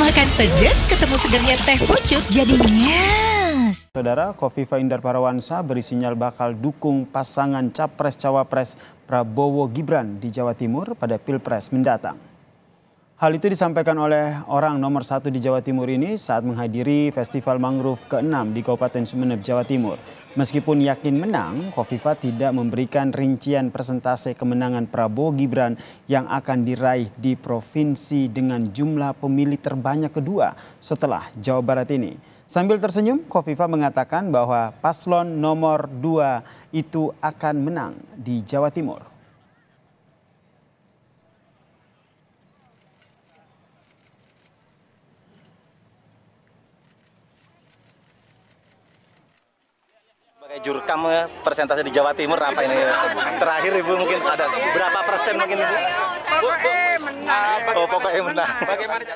Makan pedes ketemu segernya teh pucuk jadinya. Saudara Kofifa Indar Parawansa beri sinyal bakal dukung pasangan Capres-Cawapres Prabowo Gibran di Jawa Timur pada Pilpres mendatang. Hal itu disampaikan oleh orang nomor satu di Jawa Timur ini saat menghadiri Festival Mangrove ke-6 di Kabupaten Sumeneb, Jawa Timur. Meskipun yakin menang, Kofifa tidak memberikan rincian persentase kemenangan Prabowo Gibran yang akan diraih di provinsi dengan jumlah pemilih terbanyak kedua setelah Jawa Barat ini. Sambil tersenyum, Kofifa mengatakan bahwa paslon nomor dua itu akan menang di Jawa Timur. Kayak jurkam ya, persentase di Jawa Timur apa ini? Terakhir Ibu mungkin ada berapa persen mungkin Ibu? Iya, iya, iya. Pokoknya Menang. Oh, pokoknya menang. Bagaimana